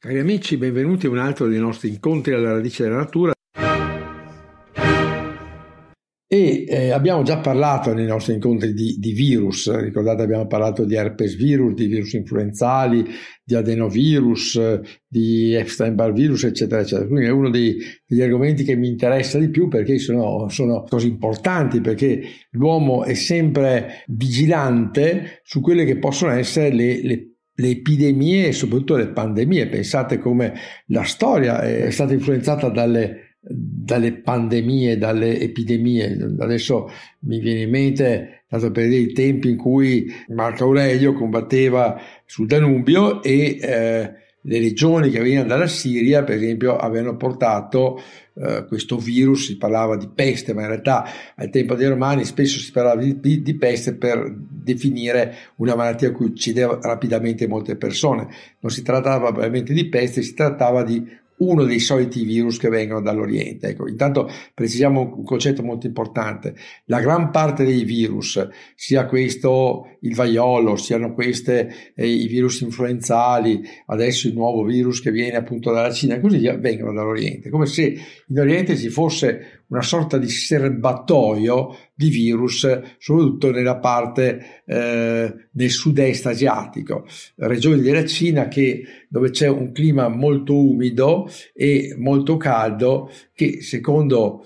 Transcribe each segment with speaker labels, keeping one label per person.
Speaker 1: Cari amici, benvenuti a un altro dei nostri incontri alla radice della natura. E eh, abbiamo già parlato nei nostri incontri di, di, virus, ricordate abbiamo parlato di herpes virus, di virus influenzali, di adenovirus, di Epstein-Barr virus, eccetera, eccetera. Quindi è uno dei, degli argomenti che mi interessa di più perché sono, sono cose importanti, perché l'uomo è sempre vigilante su quelle che possono essere le, le le epidemie e soprattutto le pandemie. Pensate come la storia è stata influenzata dalle, dalle pandemie, dalle epidemie. Adesso mi viene in mente, tanto per dire, i tempi in cui Marco Aurelio combatteva sul Danubio e... Eh, le legioni che venivano dalla Siria, per esempio, avevano portato eh, questo virus, si parlava di peste, ma in realtà al tempo dei Romani spesso si parlava di, di peste per definire una malattia che uccideva rapidamente molte persone. Non si trattava probabilmente di peste, si trattava di uno dei soliti virus che vengono dall'Oriente. Ecco, intanto precisiamo un concetto molto importante. La gran parte dei virus, sia questo il vaiolo, siano questi eh, i virus influenzali, adesso il nuovo virus che viene appunto dalla Cina così via, vengono dall'Oriente. Come se in Oriente ci fosse una sorta di serbatoio di virus, soprattutto nella parte eh, del sud-est asiatico, regione della Cina che, dove c'è un clima molto umido e molto caldo che secondo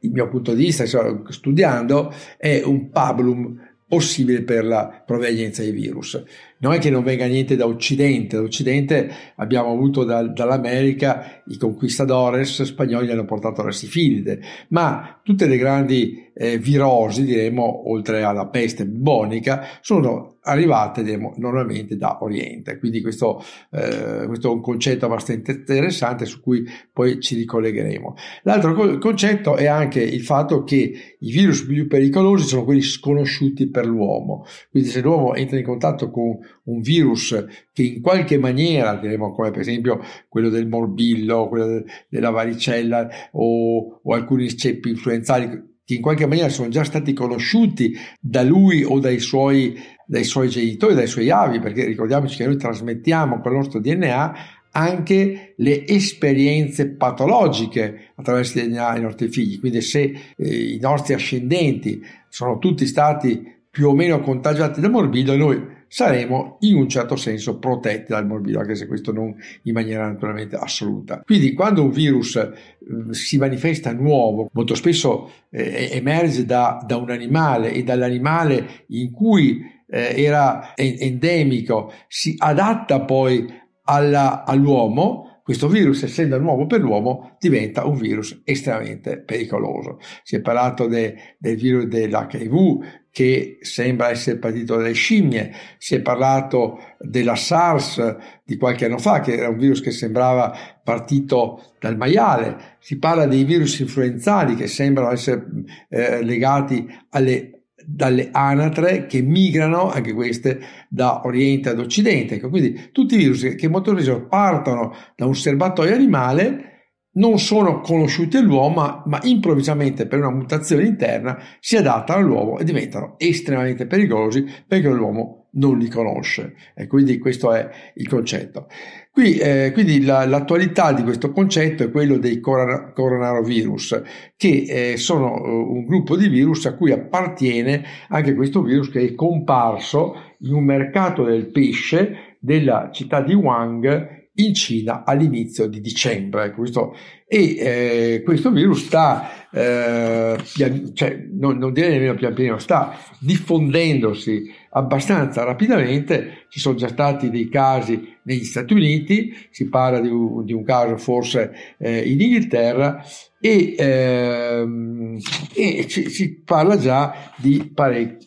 Speaker 1: il mio punto di vista, studiando, è un pablum possibile per la provenienza dei virus non è che non venga niente da Occidente, da Occidente abbiamo avuto da, dall'America i conquistadores spagnoli hanno portato la sifilide, ma tutte le grandi eh, virosi, diremmo, oltre alla peste bubonica, sono arrivate diremo, normalmente da Oriente. Quindi questo, eh, questo, è un concetto abbastanza interessante su cui poi ci ricollegheremo. L'altro concetto è anche il fatto che i virus più pericolosi sono quelli sconosciuti per l'uomo. Quindi se l'uomo entra in contatto con un virus che in qualche maniera, diremo come per esempio quello del morbillo, quello della varicella o, o alcuni ceppi influenzali, che in qualche maniera sono già stati conosciuti da lui o dai suoi, dai suoi genitori, dai suoi avi, perché ricordiamoci che noi trasmettiamo con il nostro DNA anche le esperienze patologiche attraverso il DNA dei nostri figli. Quindi se eh, i nostri ascendenti sono tutti stati più o meno contagiati da morbillo, noi saremo in un certo senso protetti dal morbillo, anche se questo non in maniera naturalmente assoluta. Quindi quando un virus mm, si manifesta nuovo, molto spesso eh, emerge da, da un animale e dall'animale in cui eh, era endemico, si adatta poi alla, all'uomo, questo virus, essendo nuovo per l'uomo, diventa un virus estremamente pericoloso. Si è parlato de, del virus dell'HIV, che sembra essere partito dalle scimmie, si è parlato della SARS di qualche anno fa, che era un virus che sembrava partito dal maiale, si parla dei virus influenzali che sembrano essere eh, legati alle dalle anatre che migrano, anche queste, da Oriente ad Occidente. Ecco, quindi tutti i virus che motorizzano partono da un serbatoio animale non sono conosciute all'uomo, ma improvvisamente per una mutazione interna si adattano all'uomo e diventano estremamente pericolosi perché l'uomo non li conosce. E quindi questo è il concetto. Qui, eh, quindi la, l'attualità di questo concetto è quello dei coronavirus, che eh, sono eh, un gruppo di virus a cui appartiene anche questo virus che è comparso in un mercato del pesce della città di Wang in Cina all'inizio di dicembre. Ecco, questo, e eh, questo virus sta, eh, pian, cioè, non, non direi nemmeno pian piano, sta diffondendosi abbastanza rapidamente. Ci sono già stati dei casi negli Stati Uniti, si parla di un, di un caso forse eh, in Inghilterra e, ehm, e ci, si parla già di parecchi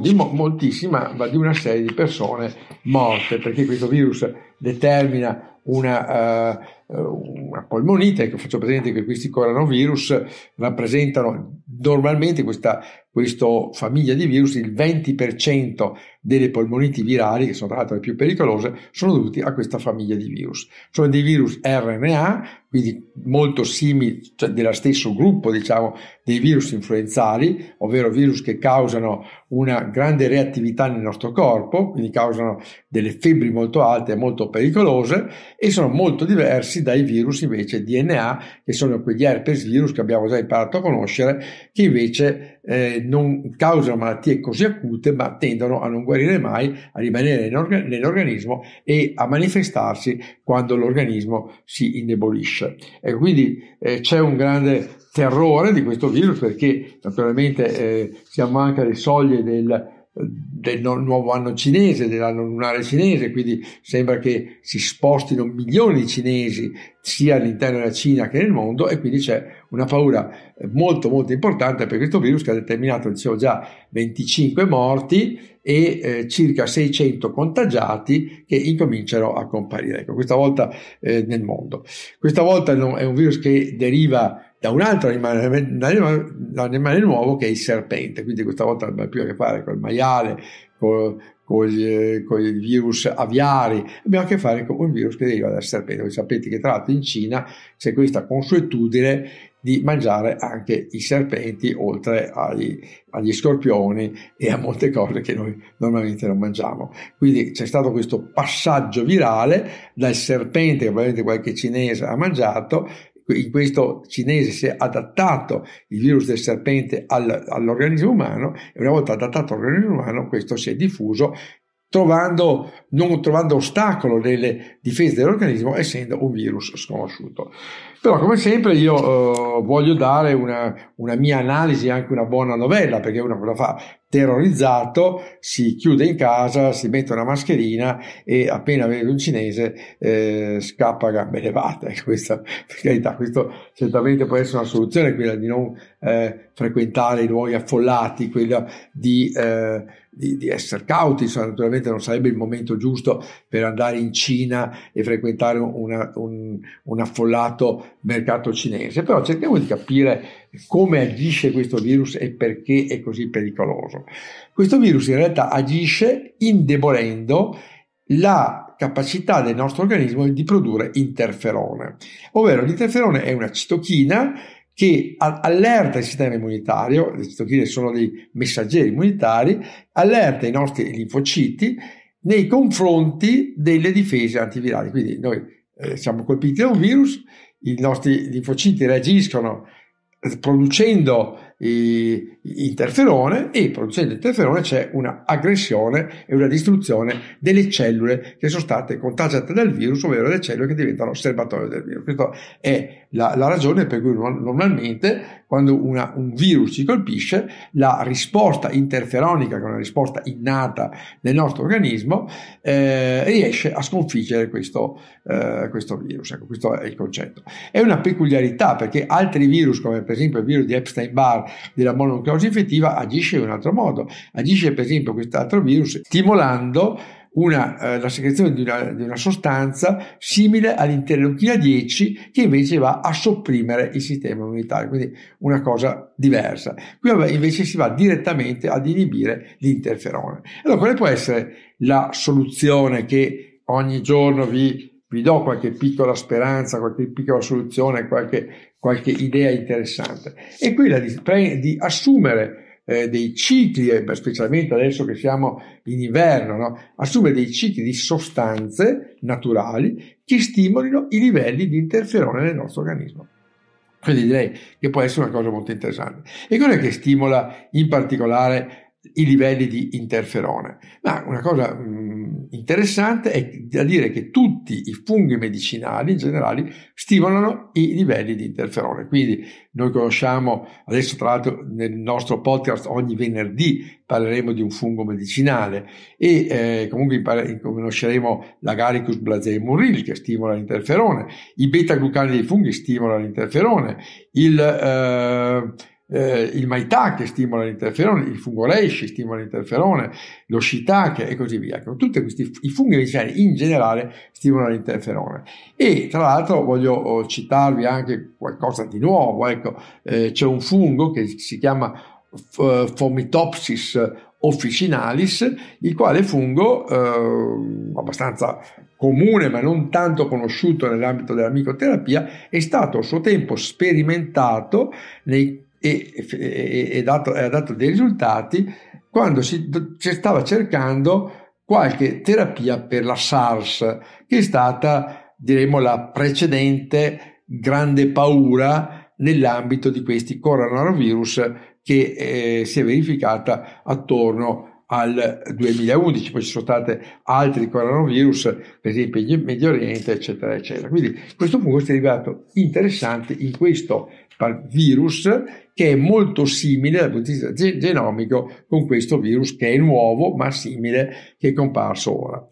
Speaker 1: di mo- moltissima, ma di una serie di persone morte, perché questo virus determina una, uh, una polmonite, che faccio presente che questi coronavirus rappresentano normalmente questa questa famiglia di virus, il 20% delle polmoniti virali, che sono tra l'altro le più pericolose, sono dovuti a questa famiglia di virus. Sono dei virus RNA, quindi molto simili, cioè dello stesso gruppo, diciamo, dei virus influenzali, ovvero virus che causano una grande reattività nel nostro corpo, quindi causano delle febbri molto alte e molto pericolose, e sono molto diversi dai virus invece DNA, che sono quegli herpes virus che abbiamo già imparato a conoscere, che invece eh, non causano malattie così acute, ma tendono a non guarire mai, a rimanere nell'organismo e a manifestarsi quando l'organismo si indebolisce. E ecco, quindi eh, c'è un grande terrore di questo virus perché naturalmente eh, siamo anche alle soglie del del nuovo anno cinese, dell'anno lunare cinese, quindi sembra che si spostino milioni di cinesi sia all'interno della Cina che nel mondo e quindi c'è una paura eh, molto molto importante per questo virus che ha determinato, dicevo già, 25 morti e eh, circa 600 contagiati che incominciano a comparire, ecco, questa volta eh, nel mondo. Questa volta è un virus che deriva da un altro animale, animale, nuovo che è il serpente, quindi questa volta non ha più a che fare con il maiale, con i virus aviari, abbiamo a che fare con un virus che deriva dal serpente. Voi sapete che tra l'altro in Cina c'è questa consuetudine di mangiare anche i serpenti oltre agli, agli scorpioni e a molte cose che noi normalmente non mangiamo. Quindi c'è stato questo passaggio virale dal serpente che probabilmente qualche cinese ha mangiato in questo cinese si è adattato il virus del serpente al, all'organismo umano e una volta adattato all'organismo umano questo si è diffuso trovando, non trovando ostacolo nelle difese dell'organismo, essendo un virus sconosciuto. Però, come sempre, io eh, voglio dare una, una, mia analisi, anche una buona novella, perché uno cosa fa? terrorizzato, si chiude in casa, si mette una mascherina e appena vede un cinese eh, scappa a gambe levate. Questa, per carità, questo certamente può essere una soluzione, quella di non eh, frequentare i luoghi affollati, quella di, eh, di, di essere cauti, so, naturalmente non sarebbe il momento giusto per andare in Cina e frequentare una, un, un affollato mercato cinese, però cerchiamo di capire come agisce questo virus e perché è così pericoloso. Questo virus in realtà agisce indebolendo la capacità del nostro organismo di produrre interferone, ovvero l'interferone è una citochina che allerta il sistema immunitario, le citochine sono dei messaggeri immunitari, allerta i nostri linfociti nei confronti delle difese antivirali. Quindi noi eh, siamo colpiti da un virus, i nostri linfociti reagiscono producendo interferone e producendo interferone c'è un'aggressione e una distruzione delle cellule che sono state contagiate dal virus, ovvero le cellule che diventano serbatoio del virus. Questa è la, la ragione per cui normalmente quando una, un virus ci colpisce, la risposta interferonica, che è una risposta innata nel nostro organismo, eh, riesce a sconfiggere questo, eh, questo virus. Ecco, questo è il concetto. È una peculiarità perché altri virus, come per esempio il virus di Epstein-Barr, della monocausa infettiva agisce in un altro modo. Agisce per esempio quest'altro virus stimolando una, eh, la secrezione di una, di una, sostanza simile all'interleuchina 10 che invece va a sopprimere il sistema immunitario, quindi una cosa diversa. Qui invece si va direttamente ad inibire l'interferone. Allora, quale può essere la soluzione che ogni giorno vi vi do qualche piccola speranza, qualche piccola soluzione, qualche, qualche idea interessante. E quella di, di assumere eh, dei cicli, eh, specialmente adesso che siamo in inverno, no? assumere dei cicli di sostanze naturali che stimolino i livelli di interferone nel nostro organismo. Quindi direi che può essere una cosa molto interessante. E cos'è che stimola in particolare i livelli di interferone? Ma una cosa mm, interessante è da dire che tutti i funghi medicinali in generale stimolano i livelli di interferone. Quindi noi conosciamo, adesso tra l'altro nel nostro podcast ogni venerdì parleremo di un fungo medicinale e eh, comunque conosceremo l'agaricus blasei murril che stimola l'interferone, i beta-glucani dei funghi stimolano l'interferone, il... Eh, eh, il maitake stimola l'interferone, il fungo fungoresci stimola l'interferone, lo shiitake e così via. Ecco, tutti questi i funghi medicinali in generale stimolano l'interferone. E tra l'altro voglio oh, citarvi anche qualcosa di nuovo, ecco, eh, c'è un fungo che si chiama f- eh, Fomitopsis officinalis, il quale fungo eh, abbastanza comune ma non tanto conosciuto nell'ambito della micoterapia, è stato a suo tempo sperimentato nei e, e, e dato, ha dato dei risultati quando si stava cercando qualche terapia per la SARS, che è stata, diremo, la precedente grande paura nell'ambito di questi coronavirus che eh, si è verificata attorno al 2011, poi ci sono stati altri coronavirus, per esempio in Medio Oriente, eccetera, eccetera. Quindi questo punto è arrivato interessante in questo virus che è molto simile dal punto di vista genomico con questo virus che è nuovo ma simile che è comparso ora.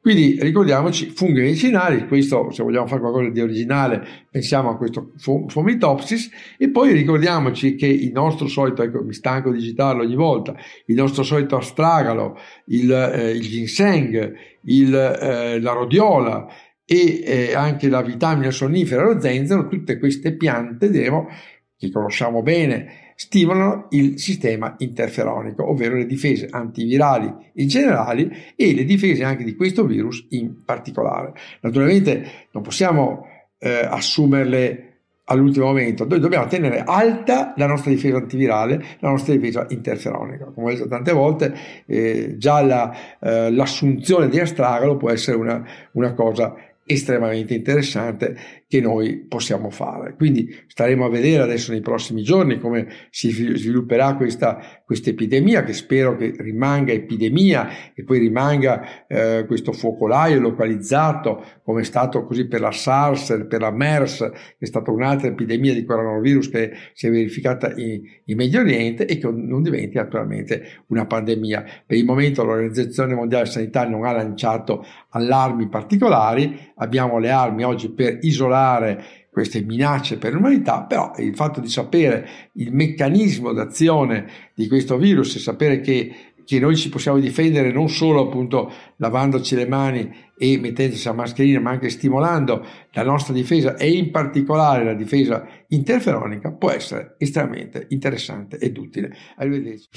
Speaker 1: Quindi ricordiamoci, funghi medicinali, questo se vogliamo fare qualcosa di originale pensiamo a questo Fomitopsis e poi ricordiamoci che il nostro solito, ecco mi stanco di citarlo ogni volta, il nostro solito astragalo, il, eh, il ginseng, il, eh, la rodiola, e eh, anche la vitamina sonnifera, lo zenzero, tutte queste piante, diremo, che conosciamo bene, stimolano il sistema interferonico, ovvero le difese antivirali in generale e le difese anche di questo virus in particolare. Naturalmente non possiamo eh, assumerle all'ultimo momento, noi dobbiamo tenere alta la nostra difesa antivirale, la nostra difesa interferonica. Come ho detto tante volte, eh, già la, eh, l'assunzione di astragalo può essere una, una cosa estremamente interessante che noi possiamo fare. Quindi staremo a vedere adesso nei prossimi giorni come si svilupperà questa epidemia, che spero che rimanga epidemia e poi rimanga eh, questo focolaio localizzato, come è stato così per la SARS, per la MERS, che è stata un'altra epidemia di coronavirus che si è verificata in, in Medio Oriente e che non diventi attualmente una pandemia. Per il momento l'Organizzazione Mondiale della Sanità non ha lanciato allarmi particolari, abbiamo le armi oggi per isolare segnalare queste minacce per l'umanità, però il fatto di sapere il meccanismo d'azione di questo virus e sapere che che noi ci possiamo difendere non solo appunto lavandoci le mani e mettendoci la mascherina, ma anche stimolando la nostra difesa e in particolare la difesa interferonica, può essere estremamente interessante ed utile. Arrivederci.